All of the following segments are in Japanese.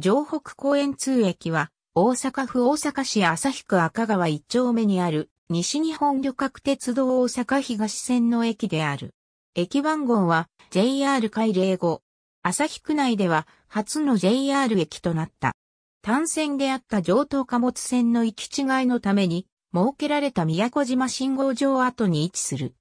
城北公園通駅は、大阪府大阪市旭区赤川一丁目にある、西日本旅客鉄道大阪東線の駅である。駅番号は JR 海05。旭区内では初の JR 駅となった。単線であった上等貨物線の行き違いのために、設けられた宮古島信号場跡に位置する。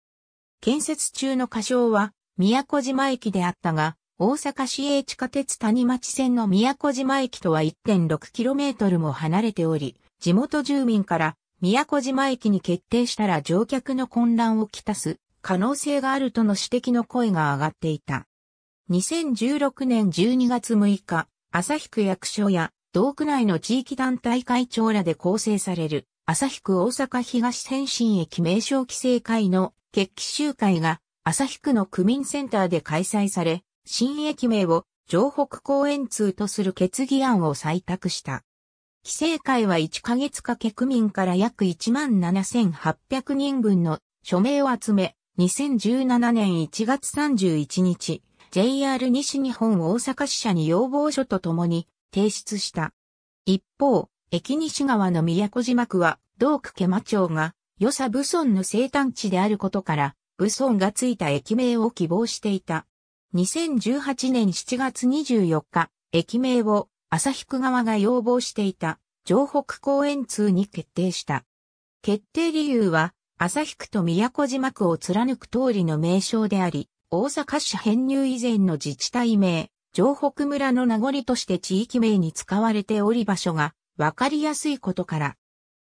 建設中の仮称は、宮古島駅であったが、大阪市営地下鉄谷町線の宮古島駅とは 1.6km も離れており、地元住民から宮古島駅に決定したら乗客の混乱をきたす可能性があるとの指摘の声が上がっていた。2016年12月6日、旭区役所や道区内の地域団体会長らで構成される旭区大阪東先進駅名称規制会の決起集会が旭区の区民センターで開催され、新駅名を城北公園通とする決議案を採択した。規制会は1ヶ月かけ区民から約17,800人分の署名を集め、2017年1月31日、JR 西日本大阪支社に要望書とともに提出した。一方、駅西側の宮古島区は、同区家間町が、与佐武村の生誕地であることから、武村がついた駅名を希望していた。2018年7月24日、駅名を旭区側が要望していた城北公園通に決定した。決定理由は、旭区と宮古島区を貫く通りの名称であり、大阪市編入以前の自治体名、城北村の名残として地域名に使われており場所が分かりやすいことから。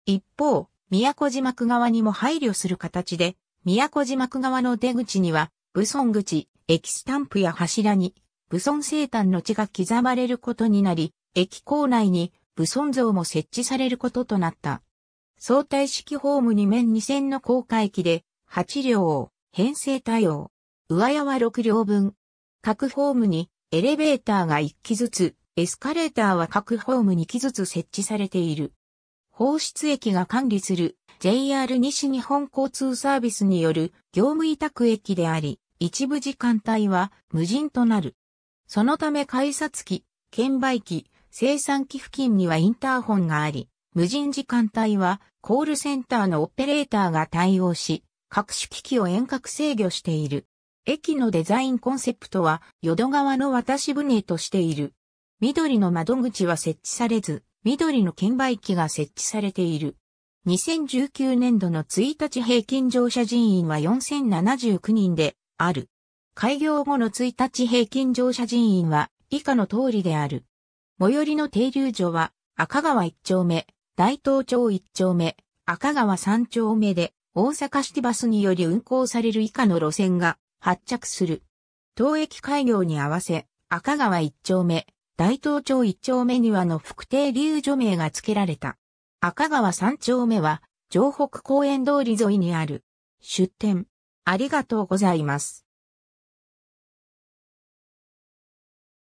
一方、宮古島区側にも配慮する形で、宮古島区側の出口には、武村口、駅スタンプや柱に、武尊生誕の地が刻まれることになり、駅構内に武尊像も設置されることとなった。相対式ホーム2面2線の高架駅で、8両を編成対応。上屋は6両分。各ホームにエレベーターが1機ずつ、エスカレーターは各ホーム2機ずつ設置されている。放出駅が管理する JR 西日本交通サービスによる業務委託駅であり、一部時間帯は無人となる。そのため改札機、券売機、生産機付近にはインターホンがあり、無人時間帯はコールセンターのオペレーターが対応し、各種機器を遠隔制御している。駅のデザインコンセプトは淀川の渡し船としている。緑の窓口は設置されず、緑の券売機が設置されている。2019年度の1日平均乗車人員は4079人で、ある。開業後の1日平均乗車人員は以下の通りである。最寄りの停留所は赤川1丁目、大東町1丁目、赤川3丁目で大阪シティバスにより運行される以下の路線が発着する。当駅開業に合わせ赤川1丁目、大東町1丁目にはの副停留所名が付けられた。赤川3丁目は城北公園通り沿いにある。出店。ありがとうございます。